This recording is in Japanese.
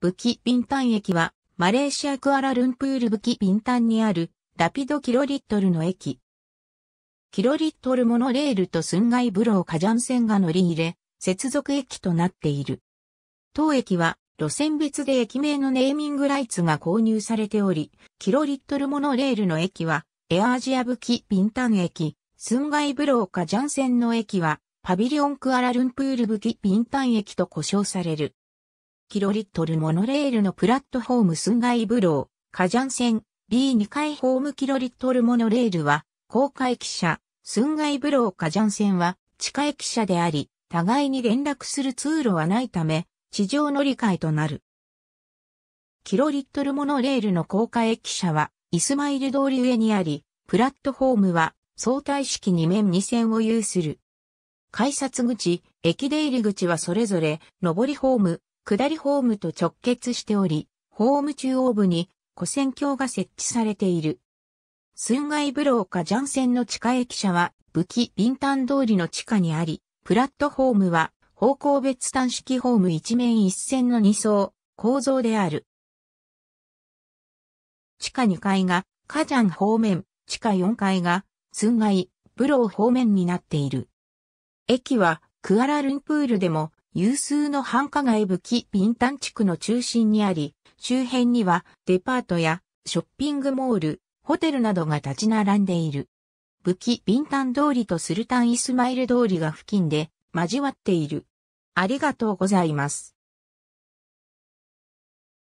武器ビンタン駅は、マレーシアクアラルンプール武器ビンタンにある、ラピドキロリットルの駅。キロリットルモノレールとスンガイブローカジャン線が乗り入れ、接続駅となっている。当駅は、路線別で駅名のネーミングライツが購入されており、キロリットルモノレールの駅は、エアアジア武器ビンタン駅、スンガイブローカジャン線の駅は、パビリオンクアラルンプール武器ビンタン駅と呼称される。キロリットルモノレールのプラットフォーム寸外ブロー、カジャン線 B2 階ホームキロリットルモノレールは、高架駅舎、寸外ブローカジャン線は地下駅舎であり、互いに連絡する通路はないため、地上乗り換えとなる。キロリットルモノレールの高架駅舎は、イスマイル通り上にあり、プラットフォームは相対式2面2線を有する。改札口、駅出入り口はそれぞれ、上りホーム、下りホームと直結しており、ホーム中央部に跨線橋が設置されている。寸外ブローかジャン線の地下駅舎は、武器林丹通りの地下にあり、プラットホームは方向別端式ホーム一面一線の2層構造である。地下2階がカジャン方面、地下4階が寸外、ブロー方面になっている。駅はクアラルンプールでも有数の繁華街武器ビンタン地区の中心にあり、周辺にはデパートやショッピングモール、ホテルなどが立ち並んでいる。武器ビンタン通りとスルタンイスマイル通りが付近で交わっている。ありがとうございます。